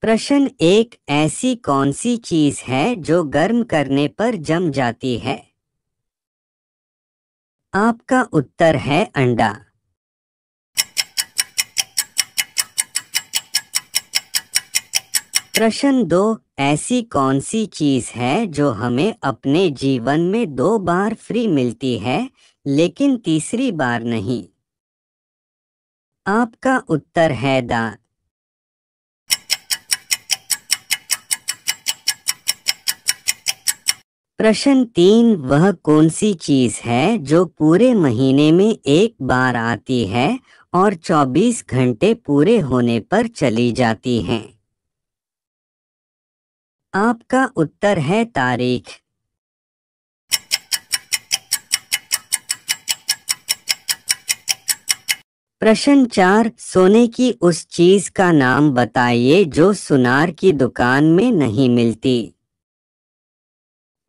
प्रश्न एक ऐसी कौन सी चीज है जो गर्म करने पर जम जाती है आपका उत्तर है अंडा प्रश्न दो ऐसी कौन सी चीज है जो हमें अपने जीवन में दो बार फ्री मिलती है लेकिन तीसरी बार नहीं आपका उत्तर है दा प्रश्न तीन वह कौन सी चीज है जो पूरे महीने में एक बार आती है और 24 घंटे पूरे होने पर चली जाती है आपका उत्तर है तारीख प्रश्न चार सोने की उस चीज का नाम बताइए जो सुनार की दुकान में नहीं मिलती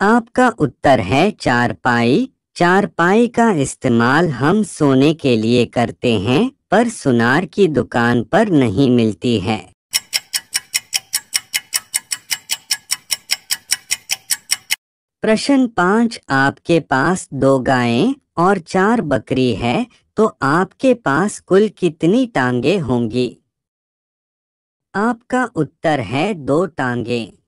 आपका उत्तर है चारपाई चारपाई का इस्तेमाल हम सोने के लिए करते हैं पर सुनार की दुकान पर नहीं मिलती है प्रश्न पाँच आपके पास दो गायें और चार बकरी है तो आपके पास कुल कितनी टांगे होंगी आपका उत्तर है दो टांगे